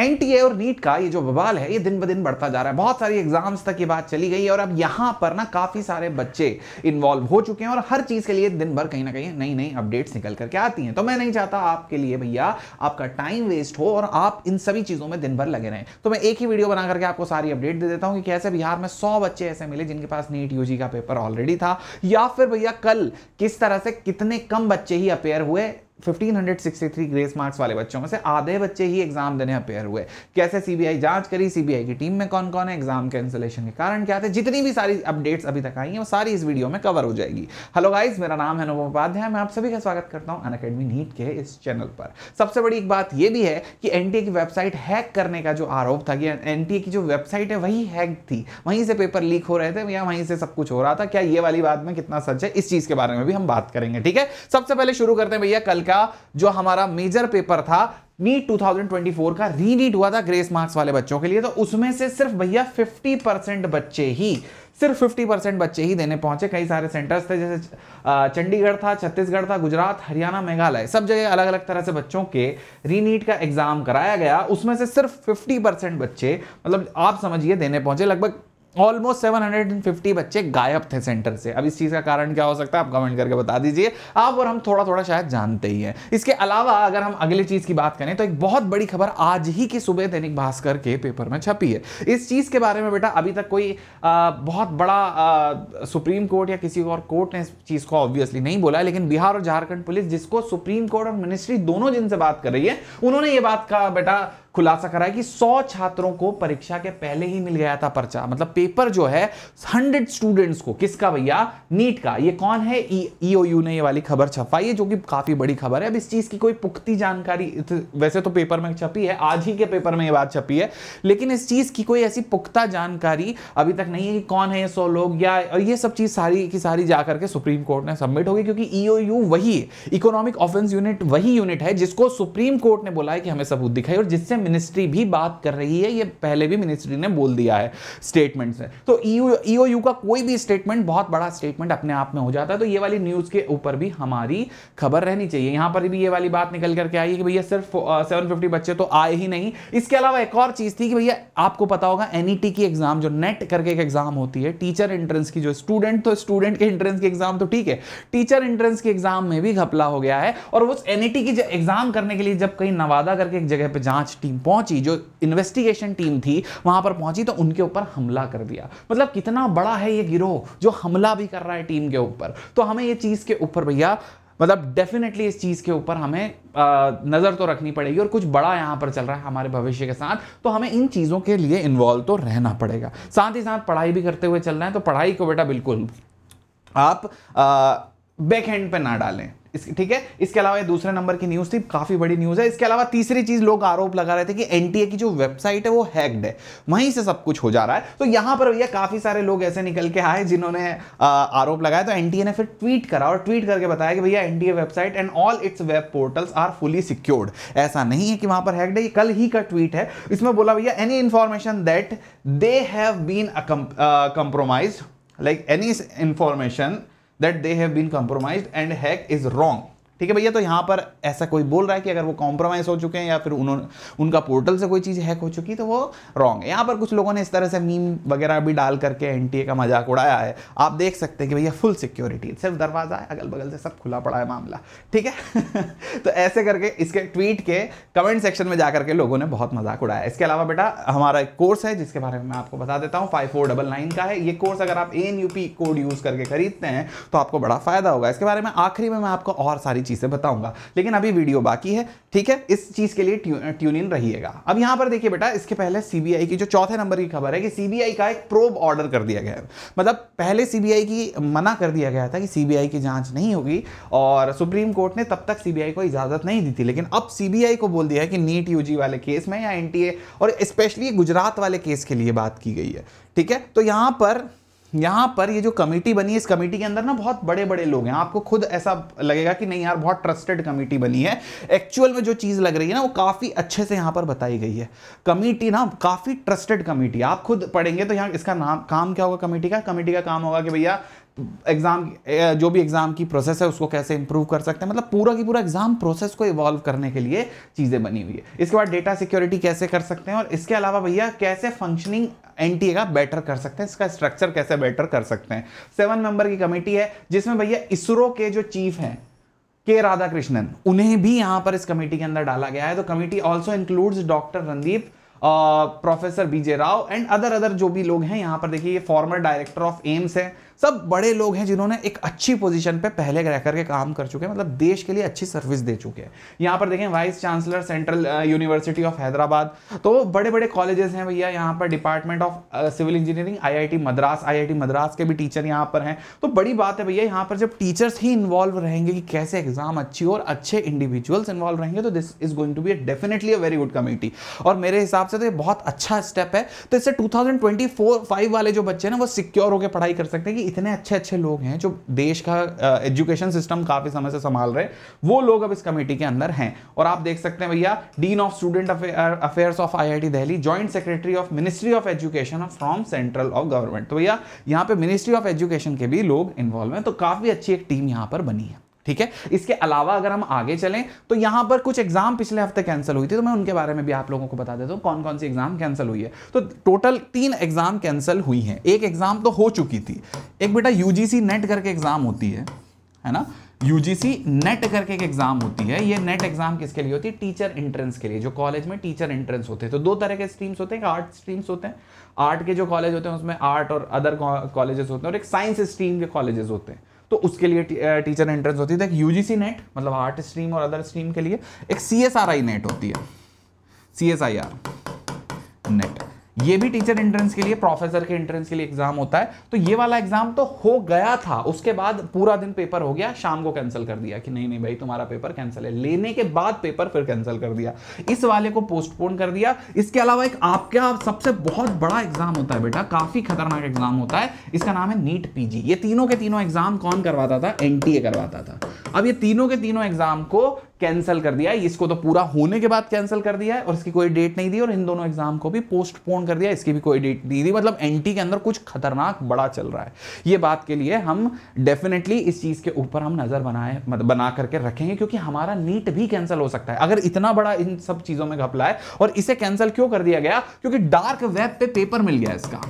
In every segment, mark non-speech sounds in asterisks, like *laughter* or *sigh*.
NTA और NEET का ये जो बवाल है ये दिन ब दिन बढ़ता जा रहा है बहुत सारी एग्जाम्स तक ये बात चली गई है और अब यहां पर ना काफ़ी सारे बच्चे इन्वॉल्व हो चुके हैं और हर चीज़ के लिए दिन भर कहीं ना कहीं नई नई अपडेट्स निकल करके आती हैं तो मैं नहीं चाहता आपके लिए भैया आपका टाइम वेस्ट हो और आप इन सभी चीज़ों में दिन भर लगे रहें तो मैं एक ही वीडियो बना करके आपको सारी अपडेट दे देता हूँ कि कैसे बिहार में सौ बच्चे ऐसे मिले जिनके पास नीट यूजी का पेपर ऑलरेडी था या फिर भैया कल किस तरह से कितने कम बच्चे ही अपेयर हुए 1563 ग्रेस मार्क्स वाले बच्चों में से आधे बच्चे ही एग्जाम देने अपेयर हुए कैसे सीबीआई जांच करी सीबीआई की टीम में कौन कौन है एग्जाम कैंसिलेशन के कारण क्या थे जितनी भी सारी अपडेट्स अभी तक आई हैं वो सारी इस वीडियो में कवर हो जाएगी हेलो गाइस मेरा नाम है अनुभव उपाध्याय मैं आप सभी का स्वागत करता हूँ अनकेडमी नीट के इस चैनल पर सबसे बड़ी एक बात यह भी है कि एन की वेबसाइट हैक करने का जो आरोप था कि एन की जो वेबसाइट है वही हैक थी वहीं से पेपर लीक हो रहे थे या वहीं से सब कुछ हो रहा था क्या ये वाली बात में कितना सच है इस चीज के बारे में भी हम बात करेंगे ठीक है सबसे पहले शुरू करते हैं भैया कल का जो हमारा मेजर पेपर था नीट 2024 का रीनीट हुआ था ग्रेस मार्क्स वाले बच्चों के लिए तो उसमें से सिर्फ भैया 50 परसेंट बच्चे ही सिर्फ 50 परसेंट बच्चे ही देने पहुंचे कई सारे सेंटर्स थे जैसे चंडीगढ़ था छत्तीसगढ़ था गुजरात हरियाणा मेघालय सब जगह अलग अलग तरह से बच्चों के रीनीट का एग्जाम कराया गया उसमें से सिर्फ 50 परसेंट बच्चे मतलब आप समझिए देने पहुंचे लगभग ऑलमोस्ट 750 बच्चे गायब थे सेंटर से अब इस चीज़ का कारण क्या हो सकता है आप कमेंट करके बता दीजिए आप और हम थोड़ा थोड़ा शायद जानते ही हैं इसके अलावा अगर हम अगली चीज़ की बात करें तो एक बहुत बड़ी खबर आज ही की सुबह दैनिक भास्कर के पेपर में छपी है इस चीज़ के बारे में बेटा अभी तक कोई आ, बहुत बड़ा आ, सुप्रीम कोर्ट या किसी और कोर्ट ने इस चीज़ को ऑब्वियसली नहीं बोला लेकिन बिहार और झारखंड पुलिस जिसको सुप्रीम कोर्ट और मिनिस्ट्री दोनों जिनसे बात कर रही है उन्होंने ये बात कहा बेटा खुलासा करा है कि 100 छात्रों को परीक्षा के पहले ही मिल गया था पर्चा मतलब पेपर जो है 100 स्टूडेंट्स को किसका भैया नीट का ये कौन है ईओयू e, e ने ये वाली खबर छपाई है जो कि काफी बड़ी खबर है अब इस चीज की कोई पुख्ती जानकारी वैसे तो पेपर में छपी है आज ही के पेपर में ये बात छपी है लेकिन इस चीज की कोई ऐसी पुख्ता जानकारी अभी तक नहीं है कि कौन है ये सौ लोग या और ये सब चीज सारी की सारी जाकर के सुप्रीम कोर्ट ने सबमिट होगी क्योंकि ईओयू e वही इकोनॉमिक ऑफेंस यूनिट वही यूनिट है जिसको सुप्रीम कोर्ट ने बोला है कि हमें सबूत दिखाई और जिससे मिनिस्ट्री भी बात कर रही है ये पहले भी मिनिस्ट्री ने बोल दिया है स्टेटमेंट से तो ईओयू e e का कोई भी स्टेटमेंट बहुत बड़ा स्टेटमेंट अपने आप में हो जाता है तो ये वाली न्यूज़ के ऊपर भी हमारी खबर रहनी चाहिए यहां पर भी ये वाली बात निकल करके आई है कि भैया सिर्फ सेवन बच्चे तो आए ही नहीं इसके अलावा एक और चीज़ थी कि भैया आपको पता होगा एनईटी e की एग्जाम जो नेट करके एक एग्जाम होती है टीचर एंट्रेंस की जो स्टूडेंट तो स्टूडेंट के एंट्रेंस की एग्जाम तो ठीक है टीचर एंट्रेंस के एग्जाम में भी घपला हो गया है और उस एनईटी की एग्जाम करने के लिए जब कहीं नवादा करके एक जगह पर जांच टीम टीम पहुंची जो इन्वेस्टिगेशन टीम थी वहां पर पहुंची तो उनके ऊपर हमला कर दिया मतलब कितना बड़ा है ये गिरोह जो हमला भी कर रहा है टीम के ऊपर तो हमें ये चीज़ के ऊपर भैया मतलब डेफिनेटली इस चीज़ के ऊपर हमें नज़र तो रखनी पड़ेगी और कुछ बड़ा यहाँ पर चल रहा है हमारे भविष्य के साथ तो हमें इन चीज़ों के लिए इन्वॉल्व तो रहना पड़ेगा साथ ही साथ पढ़ाई भी करते हुए चल रहे है तो पढ़ाई को बेटा बिल्कुल आप बैक हैंड पे ना डालें ठीक है इसके अलावा ये दूसरे नंबर की न्यूज़ थी काफ़ी बड़ी न्यूज़ है इसके अलावा तीसरी चीज़ लोग आरोप लगा रहे थे कि एनटीए की जो वेबसाइट है वो हैक्ड है वहीं से सब कुछ हो जा रहा है तो यहां पर भैया काफ़ी सारे लोग ऐसे निकल के आए जिन्होंने आरोप लगाया तो एनटीए ने फिर ट्वीट करा और ट्वीट करके बताया कि भैया NTA website and all its web portals are fully secured ऐसा नहीं है कि वहां पर हैक्ड है कल ही का ट्वीट है इसमें बोला भैया any information that they have been compromise like any information that they have been compromised and hack is wrong ठीक है भैया तो यहाँ पर ऐसा कोई बोल रहा है कि अगर वो कॉम्प्रोमाइज़ हो चुके हैं या फिर उन्होंने उनका पोर्टल से कोई चीज़ हैक हो चुकी तो वो रॉन्ग है यहाँ पर कुछ लोगों ने इस तरह से मीम वगैरह भी डाल करके एन का मजाक उड़ाया है आप देख सकते हैं कि भैया फुल सिक्योरिटी सिर्फ दरवाज़ा है अगल बगल से सब खुला पड़ा है मामला ठीक है *laughs* तो ऐसे करके इसके ट्वीट के कमेंट सेक्शन में जाकर के लोगों ने बहुत मजाक उड़ाया इसके अलावा बेटा हमारा एक कोर्स है जिसके बारे में मैं आपको बता देता हूँ फाइव फोर डबल नाइन का है ये कोर्स अगर आप ए कोड यूज़ करके खरीदते हैं तो आपको बड़ा फ़ायदा होगा इसके बारे में आखिरी में मैं आपको और सारी चीज़ें बताऊंगा लेकिन अभी वीडियो बाकी है ठीक है इस चीज़ के लिए ट्यून इन रहिएगा अब यहाँ पर देखिए बेटा इसके पहले सीबीआई की जो चौथे नंबर की खबर है कि सीबीआई का एक प्रोब ऑर्डर कर दिया गया है मतलब पहले सीबीआई की मना कर दिया गया था कि सीबीआई की जांच नहीं होगी और सुप्रीम कोर्ट ने तब तक सीबीआई को इजाज़त नहीं दी थी लेकिन अब सीबीआई को बोल दिया है कि नीट यूजी वाले केस में या एनटीए और स्पेशली गुजरात वाले केस के लिए बात की गई है ठीक है तो यहां पर यहाँ पर ये जो कमेटी बनी है इस कमेटी के अंदर ना बहुत बड़े बड़े लोग हैं आपको खुद ऐसा लगेगा कि नहीं यार बहुत ट्रस्टेड कमेटी बनी है एक्चुअल में जो चीज़ लग रही है ना वो काफ़ी अच्छे से यहाँ पर बताई गई है कमेटी ना काफ़ी ट्रस्टेड कमेटी आप खुद पढ़ेंगे तो यहाँ इसका नाम काम क्या होगा कमेटी का कमेटी का काम होगा कि भैया एग्ज़ाम जो भी एग्ज़ाम की प्रोसेस है उसको कैसे इंप्रूव कर सकते हैं मतलब पूरा की पूरा एग्ज़ाम प्रोसेस को इवॉल्व करने के लिए चीज़ें बनी हुई है इसके बाद डेटा सिक्योरिटी कैसे कर सकते हैं और इसके अलावा भैया कैसे फंक्शनिंग एन का बेटर कर सकते हैं इसका स्ट्रक्चर कैसे बेटर कर सकते हैं सेवन मेंबर की कमेटी है जिसमें भैया इसरो के जो चीफ हैं के राधाकृष्णन उन्हें भी यहां पर इस कमेटी के अंदर डाला गया है तो committee also includes doctor Randeep professor BJ Rao and other other जो भी लोग हैं यहां पर देखिए ये फॉर्मर डायरेक्टर ऑफ एम्स है सब बड़े लोग हैं जिन्होंने एक अच्छी पोजीशन पे पहले रह करके काम कर चुके हैं मतलब देश के लिए अच्छी सर्विस दे चुके हैं यहाँ पर देखें vice chancellor central university of Hyderabad तो बड़े बड़े कॉलेजेस हैं भैया यहाँ पर department of civil engineering I Madras I Madras के भी टीचर यहाँ पर हैं तो बड़ी बात है भैया यहाँ पर जब टीचर्स ही इन्वॉल्व रहेंगे कि कैसे एग्जाम अच्छी और अच्छे इंडिविजुअल्स इन्वॉल्व रहेंगे तो this is going to be definitely a very good committee और मेरे हिसाब से तो ये बहुत अच्छा स्टेप है तो इससे टू थाउजेंड वाले जो बच्चे हैं ना वो सिक्योर होकर पढ़ाई कर सकते हैं कि इतने अच्छे अच्छे लोग हैं जो देश का एजुकेशन सिस्टम काफ़ी समय से संभाल रहे वो लोग अब इस कमेटी के अंदर हैं और आप देख सकते हैं भैया dean of student affairs of I I Delhi joint secretary of ministry of education from central of government तो भैया यहाँ पे मिनिस्ट्री ऑफ एजुकेशन के भी लोग इन्वॉल्व हैं तो काफ़ी अच्छी एक टीम यहाँ पर बनी है ठीक है इसके अलावा अगर हम आगे चलें तो यहां पर कुछ एग्जाम पिछले हफ्ते कैंसिल हुई थी तो मैं उनके बारे में भी आप लोगों को बता देता हूँ कौन कौन सी एग्जाम कैंसिल हुई है तो टोटल तीन एग्जाम कैंसिल हुई हैं एक एग्जाम तो हो चुकी थी एक बेटा यूजीसी नेट करके एग्जाम होती है है ना यूजीसी नेट करके एक एग्जाम होती है ये नेट एग्जाम किसके लिए होती है टीचर एंट्रेंस के लिए जो कॉलेज में टीचर एंट्रेंस होते हैं तो दो तरह के स्ट्रीम्स होते हैं आर्ट स्ट्रीम्स होते हैं आर्ट के जो कॉलेज होते हैं उसमें आर्ट और अदर कॉलेजेस होते हैं और एक साइंस स्ट्रीम के कॉलेजेस होते हैं तो उसके लिए टीचर एंट्रेंस होती है एक यूजीसी नेट मतलब आर्ट स्ट्रीम और अदर स्ट्रीम के लिए एक सी नेट होती है सी नेट ये भी टीचर एंट्रेंस के लिए प्रोफेसर के एंट्रेंस के लिए एग्जाम होता है तो ये वाला एग्जाम तो हो गया था उसके बाद पूरा दिन पेपर हो गया शाम को कैंसिल कर दिया कि नहीं नहीं भाई तुम्हारा पेपर कैंसिल है लेने के बाद पेपर फिर कैंसिल कर दिया इस वाले को पोस्टपोन कर दिया इसके अलावा एक आपका सबसे बहुत बड़ा एग्जाम होता है बेटा काफी खतरनाक एग्जाम होता है इसका नाम है नीट पीजी ये तीनों के तीनों एग्जाम कौन करवाता था एनटीए करवाता था अब ये तीनों के तीनों एग्जाम को कैंसिल कर दिया है इसको तो पूरा होने के बाद कैंसिल कर दिया है और इसकी कोई डेट नहीं दी और इन दोनों एग्जाम को भी पोस्टपोन कर दिया इसकी भी कोई डेट नहीं दी मतलब एनटी के अंदर कुछ खतरनाक बड़ा चल रहा है ये बात के लिए हम डेफिनेटली इस चीज़ के ऊपर हम नज़र बनाए मतलब बना करके रखेंगे क्योंकि हमारा नीट भी कैंसिल हो सकता है अगर इतना बड़ा इन सब चीज़ों में घपला है और इसे कैंसिल क्यों कर दिया गया क्योंकि डार्क वेब पे पेपर मिल गया इसका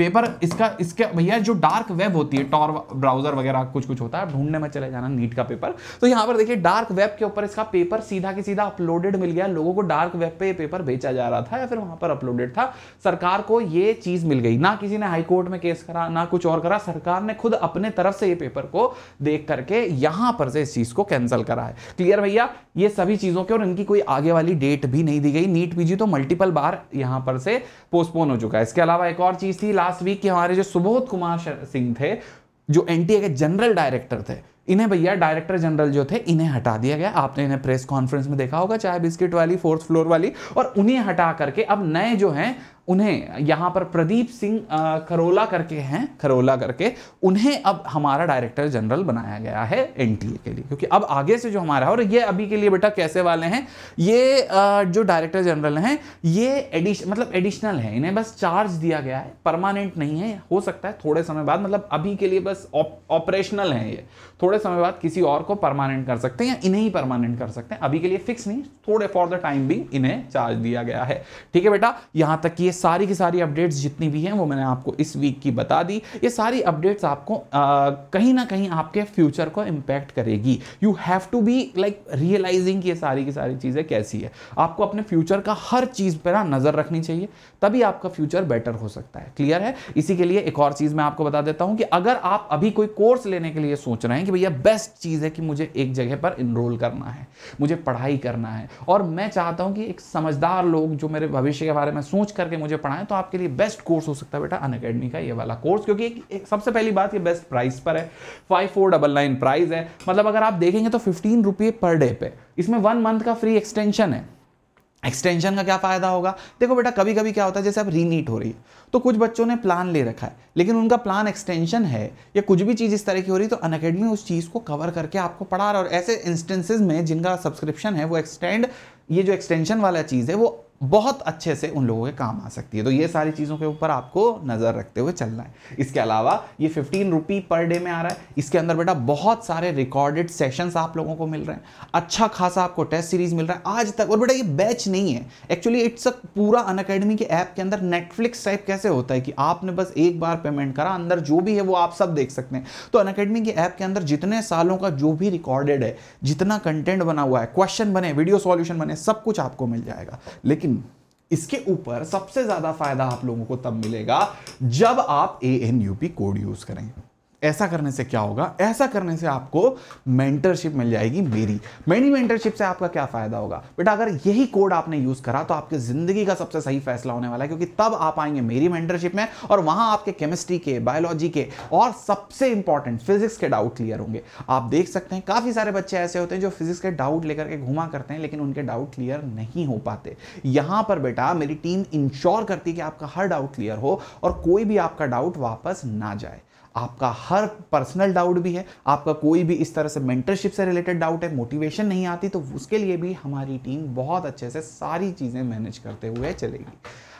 पेपर इसका इसके भैया जो डार्क वेब होती है टॉर ब्राउजर वगैरह कुछ कुछ होता है ढूंढने में चले जाना नीट का पेपर तो यहां पर देखिए डार्क वेब के ऊपर इसका पेपर सीधा की सीधा अपलोडेड मिल गया लोगों को डार्क वेब पे ये पेपर बेचा जा रहा था या फिर वहां पर अपलोडेड था सरकार को ये चीज मिल गई ना किसी ने हाईकोर्ट में केस करा ना कुछ और करा सरकार ने खुद अपने तरफ से ये पेपर को देख करके यहां पर से इस चीज को कैंसिल करा है क्लियर भैया ये सभी चीजों के और इनकी कोई आगे वाली डेट भी नहीं दी गई नीट पीजी तो मल्टीपल बार यहां पर से पोस्टपोन हो चुका है इसके अलावा एक और चीज थी लास्ट लास्ट वीक कि हमारे जो सुबोध कुमार सिंह थे जो एन के जनरल डायरेक्टर थे इन्हें भैया डायरेक्टर जनरल जो थे इन्हें हटा दिया गया आपने इन्हें प्रेस कॉन्फ्रेंस में देखा होगा चाय बिस्किट वाली फोर्थ फ्लोर वाली और उन्हें हटा करके अब नए जो हैं उन्हें यहाँ पर प्रदीप सिंह खरोला करके हैं खरोला करके उन्हें अब हमारा डायरेक्टर जनरल बनाया गया है एनटीए के लिए क्योंकि अब आगे से जो हमारा और ये अभी के लिए बेटा कैसे वाले हैं ये आ, जो डायरेक्टर जनरल हैं ये एडिश मतलब एडिशनल है इन्हें बस चार्ज दिया गया है परमानेंट नहीं है हो सकता है थोड़े समय बाद मतलब अभी के लिए बस ऑपरेशनल है ये थोड़े समय बाद किसी और को परमानेंट कर सकते हैं या इन्हें ही परमानेंट कर सकते हैं अभी के लिए फिक्स नहीं थोड़े फॉर द टाइम भी इन्हें चार्ज दिया गया है ठीक है बेटा यहाँ तक कि ये सारी की सारी अपडेट्स जितनी भी हैं वो मैंने आपको इस वीक की बता दी ये सारी अपडेट्स आपको आ, कहीं ना कहीं आपके फ्यूचर को इम्पैक्ट करेगी you have to be like realising ये सारी की सारी चीज़ें कैसी है आपको अपने फ्यूचर का हर चीज़ पर नज़र रखनी चाहिए तभी आपका फ्यूचर बेटर हो सकता है क्लियर है इसी के लिए एक और चीज़ मैं आपको बता देता हूँ कि अगर आप अभी कोई कोर्स लेने के लिए सोच रहे हैं कि भैया बेस्ट चीज़ है कि मुझे एक जगह पर इनरोल करना है मुझे पढ़ाई करना है और मैं चाहता हूँ कि एक समझदार लोग जो मेरे भविष्य के बारे में सोच करके मुझे पढ़ाएं तो आपके लिए बेस्ट कोर्स हो सकता है बेटा अन अकेडमी का ये वाला कोर्स क्योंकि एक, एक, सबसे पहली बात ये बेस्ट प्राइस पर है five four double nine price है मतलब अगर आप देखेंगे तो फिफ्टीन रुपये पर डे पे इसमें वन मंथ का फ्री एक्सटेंशन है एक्सटेंशन का क्या फ़ायदा होगा देखो बेटा कभी कभी क्या होता है जैसे अब रीनीट हो रही है तो कुछ बच्चों ने प्लान ले रखा है लेकिन उनका प्लान एक्सटेंशन है या कुछ भी चीज़ इस तरह की हो रही है तो अनकेडमी उस चीज़ को कवर करके आपको पढ़ा रहा है और ऐसे इंस्टेंसेज में जिनका सब्सक्रिप्शन है वो एक्सटेंड ये जो एक्सटेंशन वाला चीज़ है वो बहुत अच्छे से उन लोगों के काम आ सकती है तो ये सारी चीज़ों के ऊपर आपको नज़र रखते हुए चलना है इसके अलावा ये फिफ्टीन रुपी पर डे में आ रहा है इसके अंदर बेटा बहुत सारे रिकॉर्डेड सेशंस आप लोगों को मिल रहे हैं अच्छा खासा आपको टेस्ट सीरीज मिल रहा है आज तक और बेटा ये बैच नहीं है एक्चुअली इट्स अ पूरा अन अकेडमी के ऐप के अंदर नेटफ्लिक्स टाइप कैसे होता है कि आपने बस एक बार पेमेंट करा अंदर जो भी है वो आप सब देख सकते हैं तो अन अकेडमी के ऐप के अंदर जितने सालों का जो भी रिकॉर्डेड है जितना कंटेंट बना हुआ है क्वेश्चन बने वीडियो सॉल्यूशन बने सब कुछ आपको मिल जाएगा लेकिन लेकिन इसके ऊपर सबसे ज्यादा फायदा आप लोगों को तब मिलेगा जब आप A N U P code use करेंगे ऐसा करने से क्या होगा ऐसा करने से आपको मेंटरशिप मिल जाएगी मेरी मेरी मेंटरशिप से आपका क्या फ़ायदा होगा बेटा अगर यही कोड आपने यूज़ करा तो आपकी ज़िंदगी का सबसे सही फैसला होने वाला है क्योंकि तब आप आएंगे मेरी मेंटरशिप में और वहाँ आपके केमिस्ट्री के बायोलॉजी के और सबसे इंपॉर्टेंट फिजिक्स के डाउट क्लियर होंगे आप देख सकते हैं काफ़ी सारे बच्चे ऐसे होते हैं जो फिजिक्स के डाउट लेकर के घुमा करते हैं लेकिन उनके डाउट क्लियर नहीं हो पाते यहाँ पर बेटा मेरी टीम इंश्योर करती है कि आपका हर डाउट क्लियर हो और कोई भी आपका डाउट वापस ना जाए आपका हर पर्सनल डाउट भी है आपका कोई भी इस तरह से मेंटरशिप से रिलेटेड डाउट है मोटिवेशन नहीं आती तो उसके लिए भी हमारी टीम बहुत अच्छे से सारी चीज़ें मैनेज करते हुए चलेगी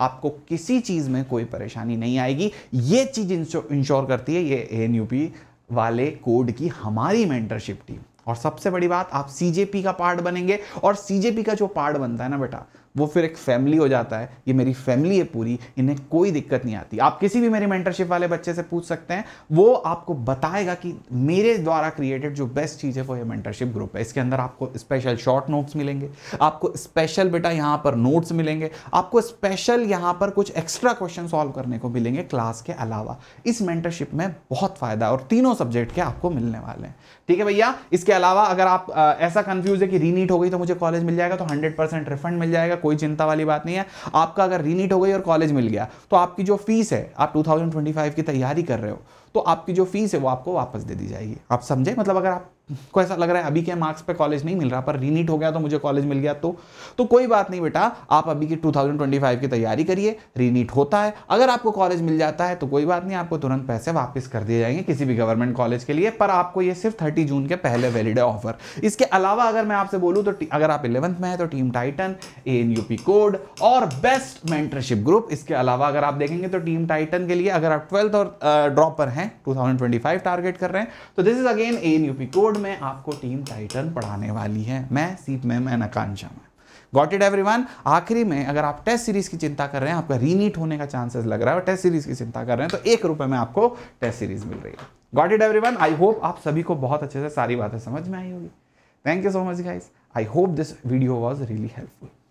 आपको किसी चीज़ में कोई परेशानी नहीं आएगी ये चीज़ इंश्योर करती है ये ए वाले कोड की हमारी मेंटरशिप टीम और सबसे बड़ी बात आप सी का पार्ट बनेंगे और सी का जो पार्ट बनता है ना बेटा वो फिर एक फैमिली हो जाता है ये मेरी फैमिली है पूरी इन्हें कोई दिक्कत नहीं आती आप किसी भी मेरे मेंटरशिप वाले बच्चे से पूछ सकते हैं वो आपको बताएगा कि मेरे द्वारा क्रिएटेड जो बेस्ट चीज़ है वो ये मेंटरशिप ग्रुप है इसके अंदर आपको स्पेशल शॉर्ट नोट्स मिलेंगे आपको स्पेशल बेटा यहाँ पर नोट्स मिलेंगे आपको स्पेशल यहाँ पर कुछ एक्स्ट्रा क्वेश्चन सॉल्व करने को मिलेंगे क्लास के अलावा इस मेंटरशिप में बहुत फ़ायदा और तीनों सब्जेक्ट के आपको मिलने वाले हैं ठीक है भैया इसके अलावा अगर आप ऐसा कन्फ्यूज़ है कि रीनीट हो गई तो मुझे कॉलेज मिल जाएगा तो हंड्रेड रिफंड मिल जाएगा कोई चिंता वाली बात नहीं है आपका अगर रीनीट हो गई और कॉलेज मिल गया तो आपकी जो फीस है आप 2025 की तैयारी कर रहे हो तो आपकी जो फीस है वो आपको वापस दे दी जाएगी आप समझे मतलब अगर आप को ऐसा लग रहा है अभी के मार्क्स पे कॉलेज नहीं मिल रहा पर रीनीट हो गया तो मुझे कॉलेज मिल गया तो तो कोई बात नहीं बेटा आप अभी की 2025 की तैयारी करिए रीनीट होता है अगर आपको कॉलेज मिल जाता है तो कोई बात नहीं आपको तुरंत पैसे वापस कर दिए जाएंगे किसी भी गवर्नमेंट कॉलेज के लिए पर आपको ये सिर्फ थर्टी जून के पहले वैलिड है ऑफर इसके अलावा अगर मैं आपसे बोलूँ तो अगर आप इलेवंथ में है तो team Titan A N UP code और बेस्ट मेंटरशिप ग्रुप इसके अलावा अगर आप देखेंगे तो टीम टाइटन के लिए अगर आप ट्वेल्थ और ड्रॉप पर हैं टू टारगेट कर रहे हैं तो this is again A N UP code में आपको टीम टाइटन पढ़ाने वाली है मैं सीप ma'am and Akanksha ma'am got it everyone आखिरी में अगर आप टेस्ट सीरीज की चिंता कर रहे हैं आपका रीनीट होने का चांसेस लग रहा है और टेस्ट सीरीज की चिंता कर रहे हैं तो एक रुपए में आपको टेस्ट सीरीज मिल रही है got it everyone I hope आप सभी को बहुत अच्छे से सारी बातें समझ में आई होगी thank you so much guys I hope this video was really helpful